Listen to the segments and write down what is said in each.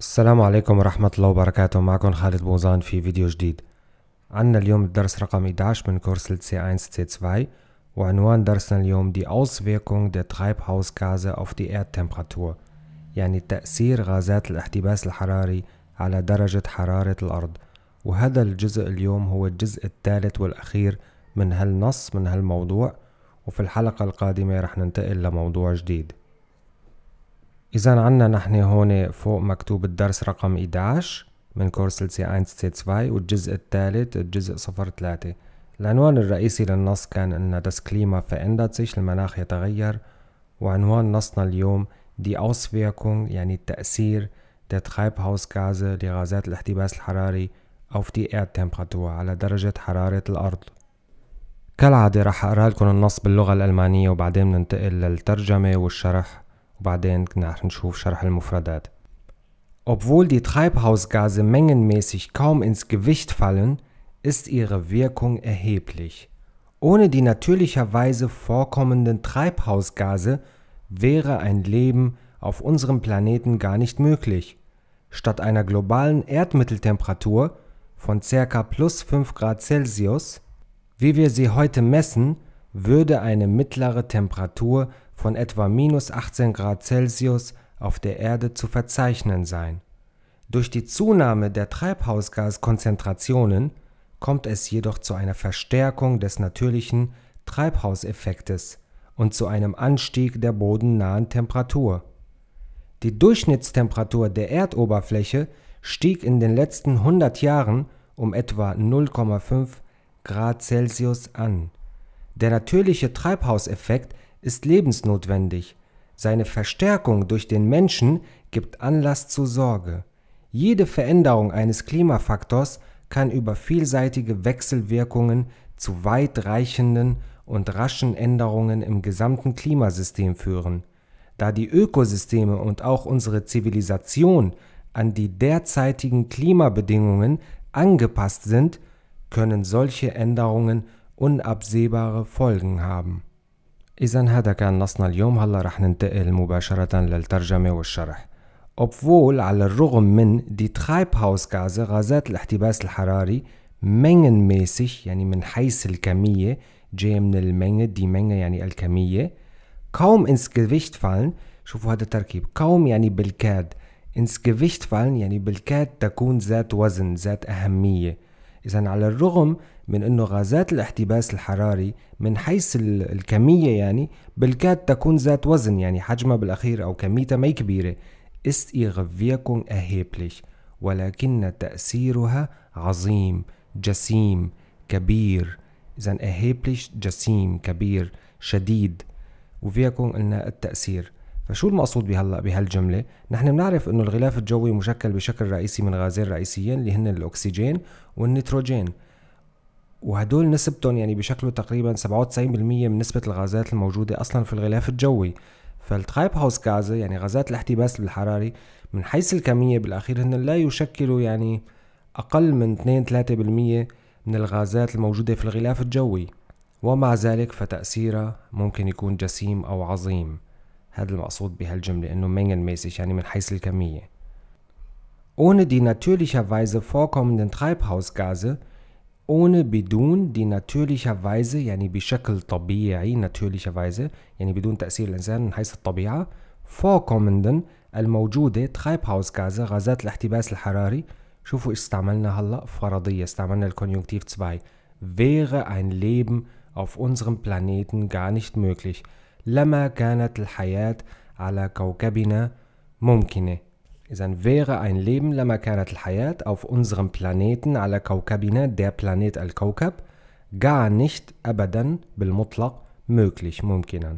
السلام عليكم ورحمة الله وبركاته معكم خالد بوزان في فيديو جديد عنا اليوم الدرس رقم 11 من كورس لتسي 1 c 2 وعنوان درسنا اليوم دي Auswirkung der Treibhausgase auf die Erdtemperatur يعني تأثير غازات الاحتباس الحراري على درجة حرارة الأرض وهذا الجزء اليوم هو الجزء الثالث والأخير من هالنص من هالموضوع وفي الحلقة القادمة رح ننتقل لموضوع جديد إذا عنا نحن هون فوق مكتوب الدرس رقم 11 من كورس ال C1 سي 2 والجزء الثالث الجزء 03 العنوان الرئيسي للنص كان أن das Klima verändert sich المناخ يتغير وعنوان نصنا اليوم die Auswirkung يعني التأثير der Treibhausgase لغازات الاحتباس الحراري auf die Erdtemperatur على درجة حرارة الأرض كالعادة رح أقرأ لكم النص باللغة الألمانية وبعدين ننتقل للترجمة والشرح وبعدين كنا نشوف شرح المفردات Obwohl die Treibhausgase mengenmäßig kaum ins Gewicht fallen, ist ihre Wirkung erheblich. Ohne die natürlicherweise vorkommenden Treibhausgase wäre ein Leben auf unserem Planeten gar nicht möglich. Statt einer globalen Erdmitteltemperatur von ca. plus 5 Grad Celsius, wie wir sie heute messen, würde eine mittlere Temperatur von etwa minus 18 Grad Celsius auf der Erde zu verzeichnen sein. Durch die Zunahme der Treibhausgaskonzentrationen kommt es jedoch zu einer Verstärkung des natürlichen Treibhauseffektes und zu einem Anstieg der bodennahen Temperatur. Die Durchschnittstemperatur der Erdoberfläche stieg in den letzten 100 Jahren um etwa 0,5 Grad Celsius an. Der natürliche Treibhauseffekt ist lebensnotwendig. Seine Verstärkung durch den Menschen gibt Anlass zur Sorge. Jede Veränderung eines Klimafaktors kann über vielseitige Wechselwirkungen zu weitreichenden und raschen Änderungen im gesamten Klimasystem führen. Da die Ökosysteme und auch unsere Zivilisation an die derzeitigen Klimabedingungen angepasst sind, können solche Änderungen unabsehbare Folgen haben إذا هذا كان نصنا اليوم هلا رح ننتقل مباشرة للترجمة والشرح Obwohl على الرغم من دي die Treibhausgase غازات الاحتباس الحراري ميسيش يعني من حيث الكمية جاي من المنة دي منة يعني الكمية كوم انس Gewicht فالن شوفوا هذا التركيب كوم يعني بالكاد انس Gewicht فالن يعني بالكاد تكون ذات وزن ذات أهمية إذا على الرغم من أنه غازات الاحتباس الحراري من حيث الكمية يعني بالكاد تكون ذات وزن يعني حجمها بالأخير أو كميتها ما كبيرة ist ihre Wirkung erheblich ولكن تأثيرها عظيم جسيم كبير إذا erheblich جسيم كبير شديد وفيكم قلنا التأثير فشو المقصود بهلا بهالجملة؟ نحن بنعرف انه الغلاف الجوي مشكل بشكل رئيسي من غازين رئيسيين اللي هن الاكسجين والنيتروجين وهدول نسبتهم يعني بشكله تقريبا 97% من نسبة الغازات الموجودة اصلا في الغلاف الجوي فالترايب هاوس كازا يعني غازات الاحتباس الحراري من حيث الكمية بالاخير هن لا يشكلوا يعني اقل من 2 3% من الغازات الموجودة في الغلاف الجوي ومع ذلك فتأثيرها ممكن يكون جسيم أو عظيم هذا المقصود بهالجملة إنه mengenmäßig يعني من حيث الكمية. Ohne die natürlicherweise vorkommenden Treibhausgase ohne بدون die natürlicherweise يعني بشكل طبيعي natürlicherweise يعني بدون تأثير الإنسان من حيث الطبيعة vorkommenden الموجودة Treibhausgase غازات الاحتباس الحراري شوفوا ايش استعملنا هلا فرضية استعملنا الكونجونكتيف 2 wäre ein Leben auf unserem Planeten gar nicht möglich لما كانت الحياة على كوكبنا ممكنة إذا wäre ein Leben لما كانت الحياة auf unserem Planeten على كوكبنا der Planet الكوكب gar nicht أبدا بالمطلق möglich ممكنا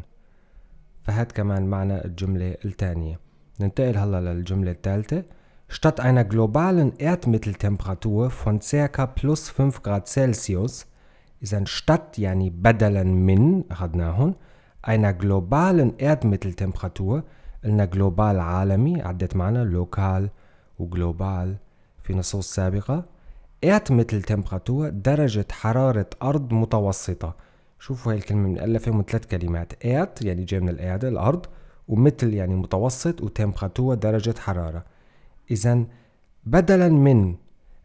فهاد كمان معنى الجملة الثانية ننتقل هلا للجملة الثالثة Statt einer globalen Erdmitteltemperatur von ca. plus 5 Grad Celsius, إذا statt يعني بدلا من أخذناه هون einer globalen Erdmitteltemperatur قلنا global عالمي عدت معنا local global في نصوص سابقة Erdmitteltemperatur درجة حرارة أرض متوسطة شوفوا هاي الكلمة مؤلفة من ثلاث كلمات Erd يعني جاي من الأرض الأرض ومثل يعني متوسط وتمبراتور درجة حرارة إذا بدلا من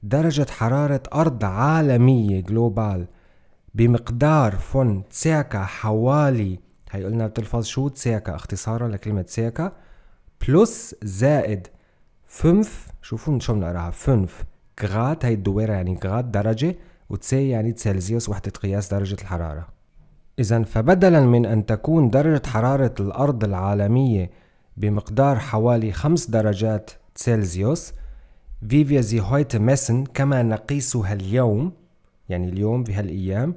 درجة حرارة أرض عالمية global بمقدار فون تساكا حوالي هي قلنا بتلفظ شو تساكا اختصارا لكلمة تساكا بلس زائد فنف شوفوا شو بنقراها فنف غراد هي الدويرة يعني غراد درجة وتسي يعني تسلسيوس وحدة قياس درجة الحرارة إذا فبدلا من أن تكون درجة حرارة الأرض العالمية بمقدار حوالي خمس درجات سلسيوس فيفيا زي هويت ميسن كما نقيسها اليوم يعني اليوم بهالأيام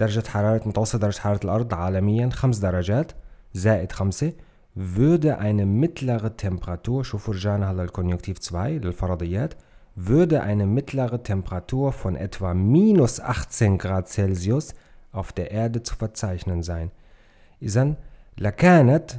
درجة حرارة متوسط درجة حرارة الأرض عالميا خمس درجات زائد خمسة würde eine mittlere Temperatur شوفوا رجعنا هلا للكونيونكتيف 2 للفرضيات würde eine mittlere Temperatur von etwa minus 18 Grad Celsius auf der Erde zu verzeichnen sein. إذا لكانت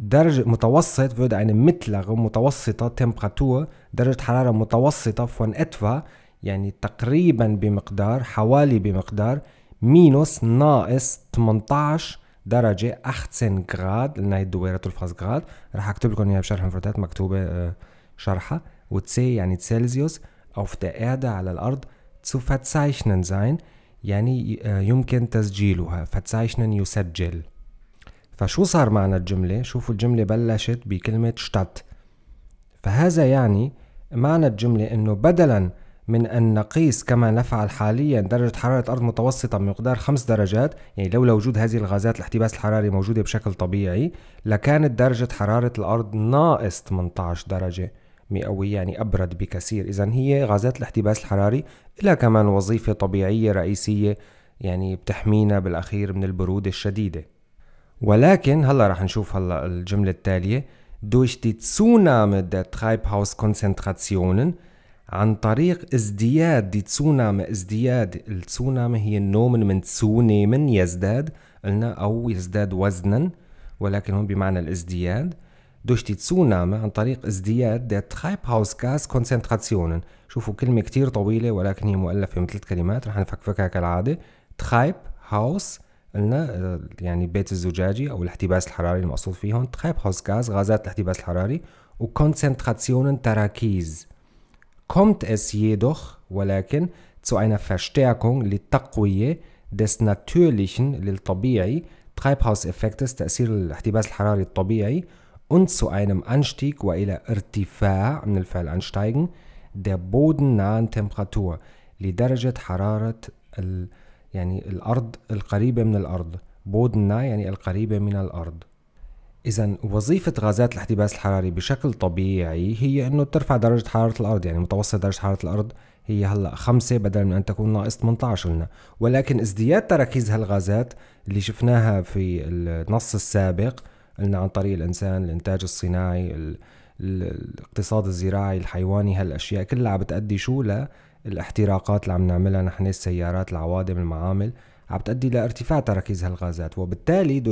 درجة متوسط würde eine mittlere متوسطة Temperatur درجة حرارة متوسطة von etwa يعني تقريبا بمقدار حوالي بمقدار مينوس ناقص 18 درجة 18 غراد لأن هي الدويرة تلفاز غراد رح أكتب لكم إياها بشرح المفردات مكتوبة آه، شرحها وتسي يعني تسلسيوس أو في قاعدة على الأرض تسو فاتسايشنن زين يعني آه، يمكن تسجيلها فاتسايشنن يسجل فشو صار معنا الجملة؟ شوفوا الجملة بلشت بكلمة شتات فهذا يعني معنى الجملة إنه بدلاً من أن نقيس كما نفعل حاليا درجة حرارة أرض متوسطة بمقدار خمس درجات يعني لولا وجود هذه الغازات الاحتباس الحراري موجودة بشكل طبيعي لكانت درجة حرارة الأرض ناقص 18 درجة مئوية يعني أبرد بكثير إذا هي غازات الاحتباس الحراري لها كمان وظيفة طبيعية رئيسية يعني بتحمينا بالأخير من البرودة الشديدة ولكن هلا رح نشوف هلا الجملة التالية Durch die Zunahme der Treibhauskonzentrationen عن طريق ازدياد دي تسونامي ازدياد التسونامي هي النوم من تسوني من يزداد قلنا أو يزداد وزنا ولكن هون بمعنى الازدياد دوش دي تسونام عن طريق ازدياد هاوس كاس كونسنتراتيون شوفوا كلمة كتير طويلة ولكن هي مؤلفة من ثلاث كلمات رح نفكفكها كالعادة تخايب هاوس قلنا آه، يعني بيت الزجاجي او الاحتباس الحراري المقصود فيه هون تخايب هاوس كاس غازات الاحتباس الحراري وكونسنتراتيون تراكيز kommt es jedoch walakin, zu einer Verstärkung des natürlichen Treibhauseffektes und zu einem Anstieg ansteigen der bodennahen Temperatur لدرجة حرارة ال يعني الأرض القريبة من الأرض bodennah يعني القريبة من الأرض إذا وظيفة غازات الاحتباس الحراري بشكل طبيعي هي إنه ترفع درجة حرارة الأرض يعني متوسط درجة حرارة الأرض هي هلا 5 بدل من أن تكون ناقص 18 لنا ولكن ازدياد تراكيز هالغازات اللي شفناها في النص السابق قلنا عن طريق الإنسان الإنتاج الصناعي الاقتصاد الزراعي الحيواني هالأشياء كلها عم بتأدي شو للاحتراقات اللي عم نعملها نحن السيارات العوادم المعامل عم تؤدي لارتفاع تركيز هالغازات وبالتالي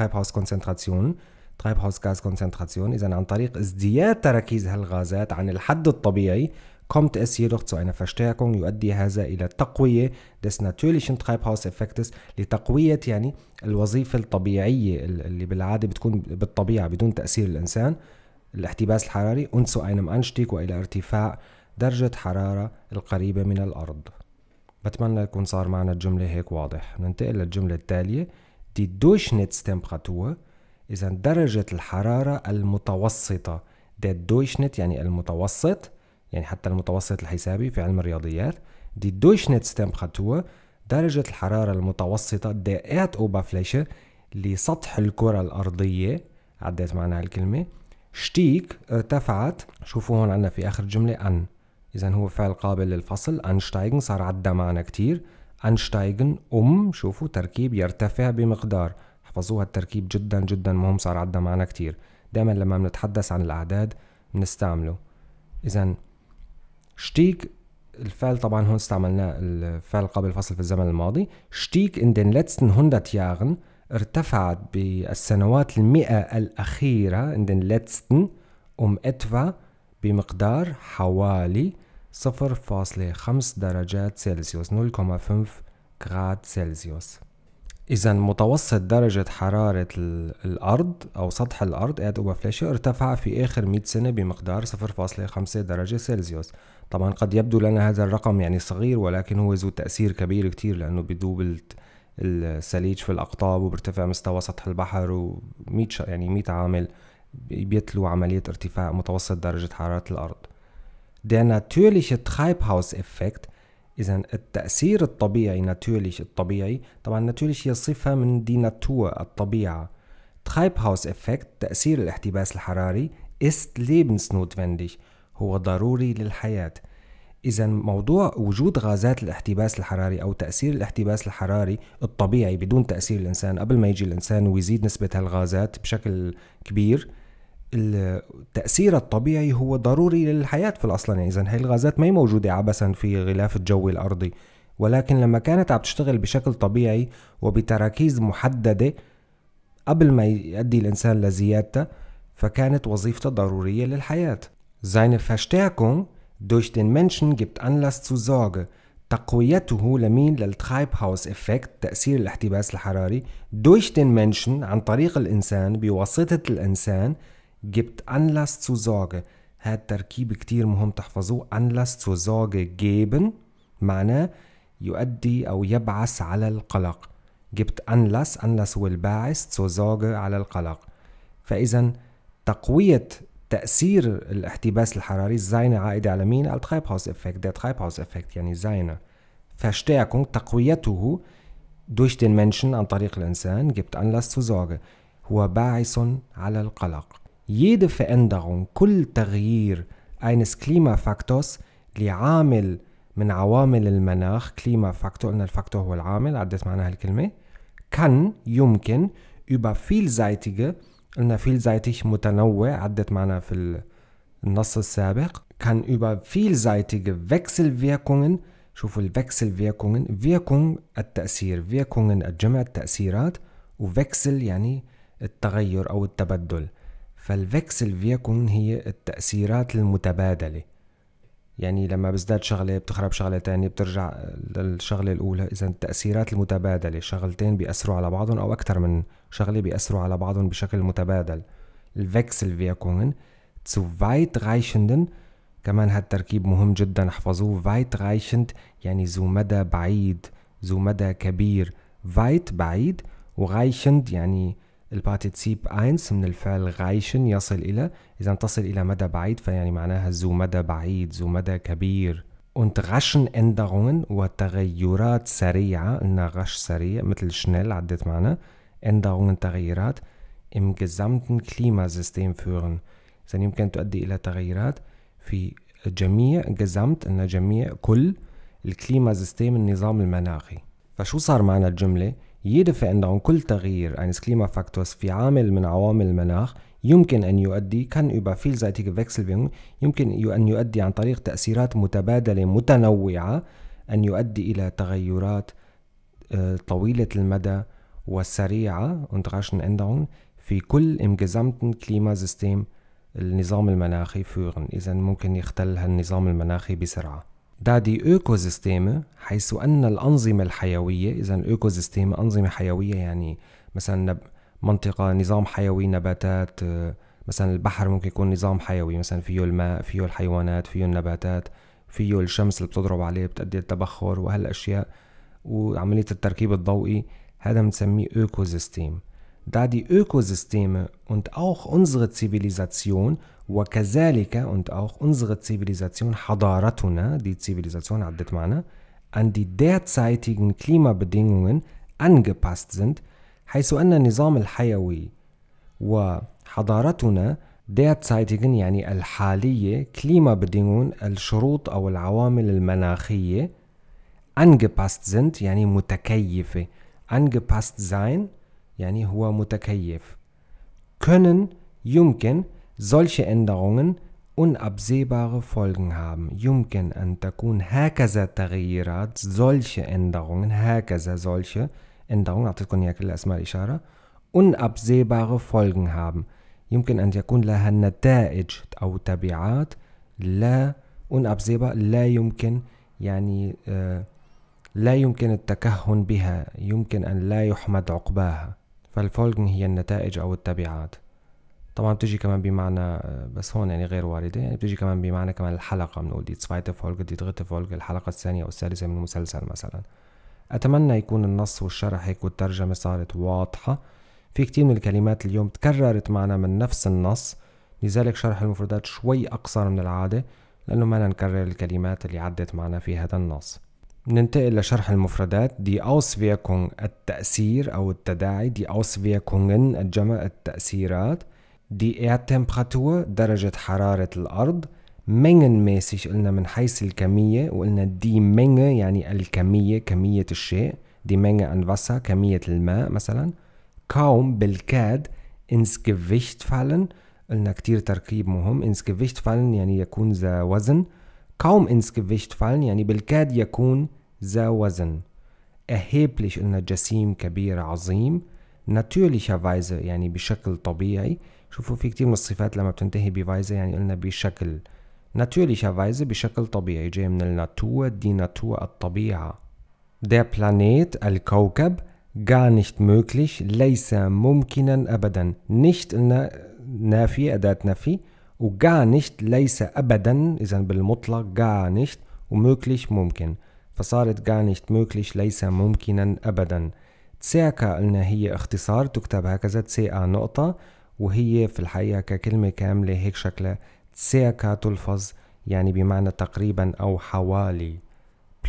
هاوس كونسنتراسيون تخيب هاوس Treibhauskonzentration كونسنتراسيون إذا عن طريق ازدياد تركيز هالغازات عن الحد الطبيعي كومت es jedoch zu einer يؤدي هذا إلى تقوية تخيب هاوس افكتس لتقوية يعني الوظيفة الطبيعية اللي بالعادة بتكون بالطبيعة بدون تأثير الإنسان الاحتباس الحراري انسو اينم انشتيك وإلى ارتفاع درجة حرارة القريبة من الأرض بتمنى يكون صار معنا الجملة هيك واضح ننتقل للجملة التالية دي Durchschnittstemperatur إذا درجة الحرارة المتوسطة دي دوشنت يعني المتوسط يعني حتى المتوسط الحسابي في علم الرياضيات دي Durchschnittstemperatur درجة الحرارة المتوسطة دي Erdoberfläche لسطح الكرة الأرضية عدت معنا هالكلمة شتيك ارتفعت شوفوا هون عنا في آخر جملة أن إذا هو فعل قابل للفصل أنشتايجن صار عدى معنا كتير أنشتايجن أم شوفوا تركيب يرتفع بمقدار احفظوها التركيب جدا جدا مهم صار عدى معنا كتير دائما لما بنتحدث عن الأعداد بنستعمله إذا شتيك الفعل طبعا هون استعملناه الفعل قبل الفصل في الزمن الماضي شتيك in den letzten 100 Jahren ارتفعت بالسنوات المئة الأخيرة in den letzten um etwa بمقدار حوالي 0.5 درجات سلسيوس 0.5 غراد سلسيوس إذا متوسط درجة حرارة الأرض أو سطح الأرض قاعد أوبا فلاشي ارتفع في آخر 100 سنة بمقدار 0.5 درجة سلسيوس طبعا قد يبدو لنا هذا الرقم يعني صغير ولكن هو ذو تأثير كبير كتير لأنه بيدوب الثليج في الأقطاب وبارتفاع مستوى سطح البحر و 100 يعني 100 عامل بيتلو عملية ارتفاع متوسط درجة حرارة الأرض Der natürliche Treibhauseffekt إذا التأثير الطبيعي natürlich الطبيعي طبعا natürlich هي صفة من دي ناتور الطبيعة Treibhauseffekt تأثير الاحتباس الحراري ist lebensnotwendig هو ضروري للحياة إذا موضوع وجود غازات الاحتباس الحراري أو تأثير الاحتباس الحراري الطبيعي بدون تأثير الإنسان قبل ما يجي الإنسان ويزيد نسبة هالغازات بشكل كبير التأثير الطبيعي هو ضروري للحياة في الأصل يعني إذا هاي الغازات ما هي موجودة عبثا في غلاف الجوي الأرضي ولكن لما كانت عم تشتغل بشكل طبيعي وبتراكيز محددة قبل ما يؤدي الإنسان لزيادتها فكانت وظيفتها ضرورية للحياة Seine Verstärkung durch den Menschen gibt Anlass zu Sorge تقويته لمين هاوس افكت تأثير الاحتباس الحراري durch den Menschen عن طريق الإنسان بواسطة الإنسان gibt Anlass zur Sorge هاد تركيب كتير مهم تحفظوه Anlass zur Sorge geben معناه يؤدي أو يبعث على القلق جبت Anlass Anlass هو الباعث zur Sorge على القلق فإذا تقوية تأثير الاحتباس الحراري seine عائدة على مين؟ على Treibhauseffekt der Treibhauseffekt يعني seine Verstärkung تقويته durch den Menschen عن طريق الإنسان gibt Anlass zur Sorge هو باعث على القلق Jede Veränderung, كل تغيير eines Klimafaktors لعامل من عوامل المناخ كليما فاكتور قلنا الفاكتور هو العامل عدت معنا هالكلمة kann يمكن über vielseitige قلنا vielseitig متنوع عدت معنا في النص السابق kann über vielseitige Wechselwirkungen شوفوا الوكسلفيركونgen Wirkung التأثير Wirkungen الجمع التأثيرات ووكسل يعني التغير أو التبدل فالفيكسل فيكون هي التأثيرات المتبادلة يعني لما بزداد شغلة بتخرب شغلة تانية بترجع للشغلة الأولى إذا التأثيرات المتبادلة شغلتين بيأثروا على بعضهم أو أكثر من شغلة بيأثروا على بعضهم بشكل متبادل الوechselwirkungen zu weit reichenden كمان هالتركيب مهم جدا احفظوه weit reichend يعني ذو مدى بعيد ذو مدى كبير weit بعيد وreichend يعني البارتيسيب 1 من الفعل غايشن يصل إلى إذا تصل إلى مدى بعيد فيعني معناها ذو مدى بعيد ذو مدى كبير und raschen Änderungen وتغيرات سريعة إنها غش سريع مثل schnell عدت معنا Änderungen تغيرات im gesamten Klimasystem führen إذا يمكن تؤدي إلى تغيرات في جميع جزمت ان جميع كل الكليما سيستم النظام المناخي فشو صار معنا الجملة يدفع Veränderung, كل تغيير eines Klimafaktor's في عامل من عوامل المناخ يمكن أن يؤدي كان über vielseitige Wechselwirkungen يمكن أن يؤدي عن طريق تأثيرات متبادلة متنوعة أن يؤدي إلى تغيرات آه، طويلة المدى وسريعة und raschen Änderungen في كل im gesamten Klimasystem النظام المناخي führen إذا ممكن يختل هالنظام المناخي بسرعة دادي ايكوسيستيم حيث ان الانظمه الحيويه اذا ايكوسيستيم انظمه حيويه يعني مثلا منطقه نظام حيوي نباتات مثلا البحر ممكن يكون نظام حيوي مثلا فيه الماء فيه الحيوانات فيه النباتات فيه الشمس اللي بتضرب عليه بتؤدي للتبخر وهالاشياء وعمليه التركيب الضوئي هذا بنسميه ايكوسيستيم دا دي Ökosysteme und auch unsere Zivilisation وكذلك und auch unsere Zivilisation Hadaratuna, die Zivilisation Adetmana, an die derzeitigen Klimabedingungen angepasst sind, حيث أن hayawi الحيوي Hadaratuna derzeitigen al-Haliye, Klimabedingungen al-Shurut al-Awamil al المناخية angepasst sind يعني متكيفة angepasst sein يعني هو متكيف können يمكن solche Änderungen unabsehbare Folgen haben. يمكن أن تكون هكذا تغييرات solche Änderungen هكذا solche Änderungen أعطيتكم إياها كل أسماء الإشارة unabsehbare Folgen haben. يمكن أن يكون لها نتائج أو تبعات لا unabsehbar لا يمكن يعني لا يمكن التكهن بها يمكن أن لا يحمد عقباها فالفولجن هي النتائج أو التبعات طبعا بتجي كمان بمعنى بس هون يعني غير واردة يعني بتجي كمان بمعنى كمان الحلقة بنقول دي تسفايت فولك دي dritte فولك الحلقة الثانية أو الثالثة من المسلسل مثلا أتمنى يكون النص والشرح هيك والترجمة صارت واضحة في كتير من الكلمات اليوم تكررت معنا من نفس النص لذلك شرح المفردات شوي أقصر من العادة لأنه ما نكرر الكلمات اللي عدت معنا في هذا النص ننتقل لشرح المفردات دي Auswirkung التأثير أو التداعي دي Auswirkungen الجمع التأثيرات اير Erdtemperatur درجة حرارة الأرض mengenmäßig قلنا من حيث الكمية وقلنا دي Menge يعني الكمية كمية الشيء دي Menge an Wasser كمية الماء مثلا kaum بالكاد ins Gewicht fallen قلنا كتير تركيب مهم ins Gewicht fallen يعني يكون ذا وزن kaum ins Gewicht fallen يعني بالكاد يكون ذا وزن erheblich قلنا جسيم كبير عظيم natürlicherweise يعني بشكل طبيعي شوفوا في كتير من الصفات لما بتنتهي بفايزا يعني قلنا بشكل ناتوريشا فايزة بشكل طبيعي جاي من الناتور دي ناتور الطبيعة der Planet الكوكب gar nicht möglich ليس ممكنا أبدا nicht قلنا نافي أداة نفي وgar nicht ليس أبدا إذا بالمطلق gar nicht وmöglich ممكن فصارت gar nicht möglich ليس ممكنا أبدا circa قلنا هي اختصار تكتب هكذا ca نقطة وهي في الحقيقة ككلمة كاملة هيك شكلها تساكا تلفظ يعني بمعنى تقريبا أو حوالي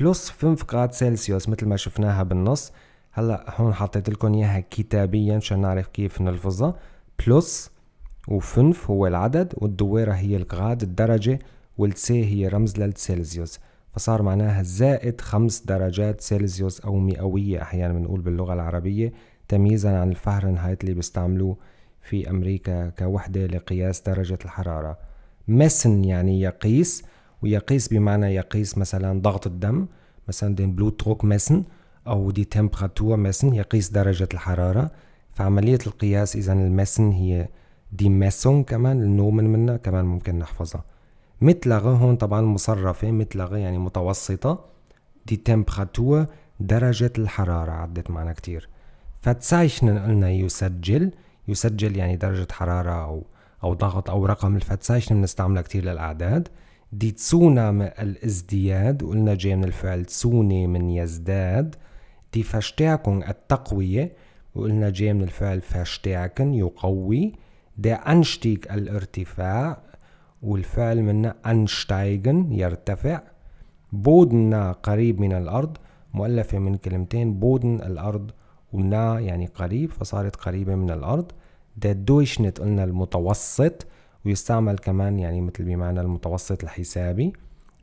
بلس 5 غراد سلسيوس مثل ما شفناها بالنص هلا هون حطيت لكم اياها كتابيا مشان نعرف كيف نلفظها بلس وفنف هو العدد والدويرة هي الغاد الدرجة والسي هي رمز للسلسيوس فصار معناها زائد خمس درجات سلسيوس أو مئوية أحيانا بنقول باللغة العربية تمييزا عن الفهرنهايت اللي بيستعملوه في أمريكا كوحدة لقياس درجة الحرارة مسن يعني يقيس ويقيس بمعنى يقيس مثلا ضغط الدم مثلا den تروك ميسن أو دي تمبراتور مسن يقيس درجة الحرارة فعملية القياس إذا المسن هي دي ميسون كمان النومن منها كمان ممكن نحفظها متلغة هون طبعا مصرفة متلغة يعني متوسطة دي تمبراتور درجة الحرارة عدت معنا كتير فتسايشنن قلنا يسجل يسجل يعني درجة حرارة أو أو ضغط أو رقم شنو بنستعملها كتير للأعداد دي تسونا من الازدياد وقلنا جاي من الفعل تسوني من يزداد دي فاشتاكن التقوية وقلنا جاي من الفعل فاشتاكن يقوي دي أنشتيك الارتفاع والفعل منا أنشتايجن يرتفع بودنا قريب من الأرض مؤلفة من كلمتين بودن الأرض ونا يعني قريب فصارت قريبة من الأرض ده Durchschnitt قلنا المتوسط ويستعمل كمان يعني مثل بمعنى المتوسط الحسابي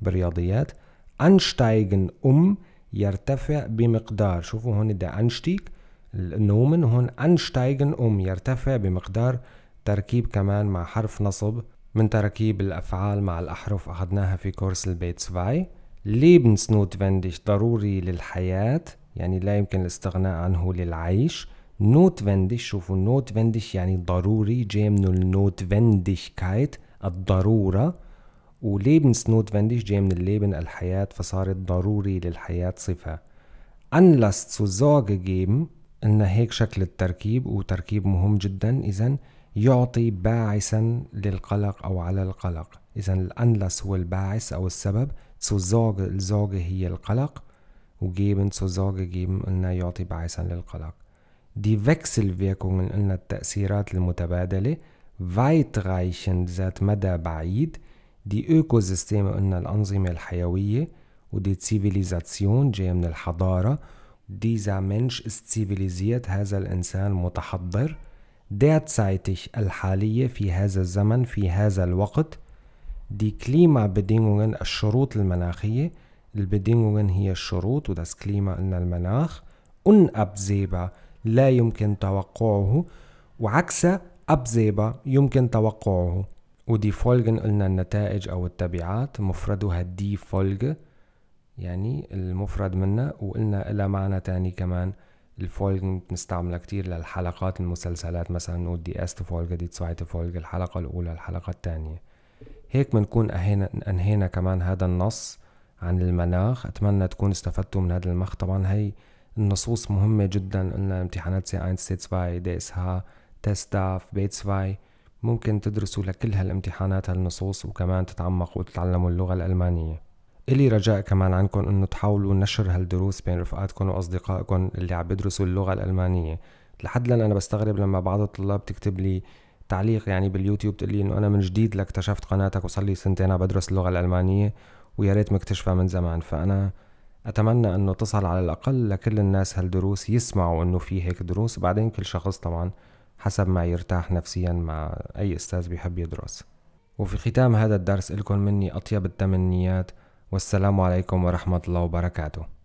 بالرياضيات انشتايجن ام um يرتفع بمقدار شوفوا هون ده انشتيك النومن هون انشتايجن ام um يرتفع بمقدار تركيب كمان مع حرف نصب من تراكيب الأفعال مع الأحرف أخذناها في كورس البيت ليبنس نوتفندش ضروري للحياة يعني لا يمكن الاستغناء عنه للعيش notwendig شوفوا notwendig يعني ضروري جاي من notwendigkeit الضرورة و lebensnotwendig جاي من اللبن الحياة فصارت ضروري للحياة صفة Anlass zur Sorge geben إن هيك شكل التركيب وتركيب مهم جدا إذا يعطي باعثا للقلق أو على القلق إذا الأنلس هو الباعث أو السبب تسوزوغ الزوغ هي القلق وجيبن تسوزوغ جيم إنه يعطي باعثا للقلق دي Wechselwirkungen und التأثيرات المتبادلة weitreichend ذات مدى بعيد دي Ökosysteme قلنا الأنظمة الحيوية ودي Zivilisation جاية من الحضارة dieser Mensch ist zivilisiert هذا الإنسان متحضر derzeitig الحالية في هذا الزمن في هذا الوقت كليما Klimabedingungen الشروط المناخية البدينجون هي الشروط وده كليما قلنا المناخ unabsehbar لا يمكن توقعه وعكس أبزيبا يمكن توقعه ودي فولجن قلنا النتائج أو التبعات مفردها دي فولج يعني المفرد منه وقلنا إلها معنى تاني كمان الفولجن بنستعملها كتير للحلقات المسلسلات مثلا نقول دي أست فولج دي تسويت فولج الحلقة الأولى الحلقة التانية هيك بنكون أنهينا كمان هذا النص عن المناخ أتمنى تكون استفدتوا من هذا المخ طبعا هي النصوص مهمة جدا قلنا امتحانات سي 1 سي 2 دي اس ها تيست داف بي 2 ممكن تدرسوا لكل هالامتحانات هالنصوص وكمان تتعمقوا وتتعلموا اللغة الألمانية إلي رجاء كمان عنكم إنه تحاولوا نشر هالدروس بين رفقاتكم وأصدقائكم اللي عم يدرسوا اللغة الألمانية لحد الآن أنا بستغرب لما بعض الطلاب تكتب لي تعليق يعني باليوتيوب تقول لي إنه أنا من جديد لاكتشفت قناتك وصار لي سنتين عم بدرس اللغة الألمانية ويا ريت مكتشفها من زمان فأنا أتمنى أنه تصل على الأقل لكل الناس هالدروس يسمعوا أنه في هيك دروس بعدين كل شخص طبعا حسب ما يرتاح نفسيا مع أي أستاذ بيحب يدرس وفي ختام هذا الدرس إلكم مني أطيب التمنيات والسلام عليكم ورحمة الله وبركاته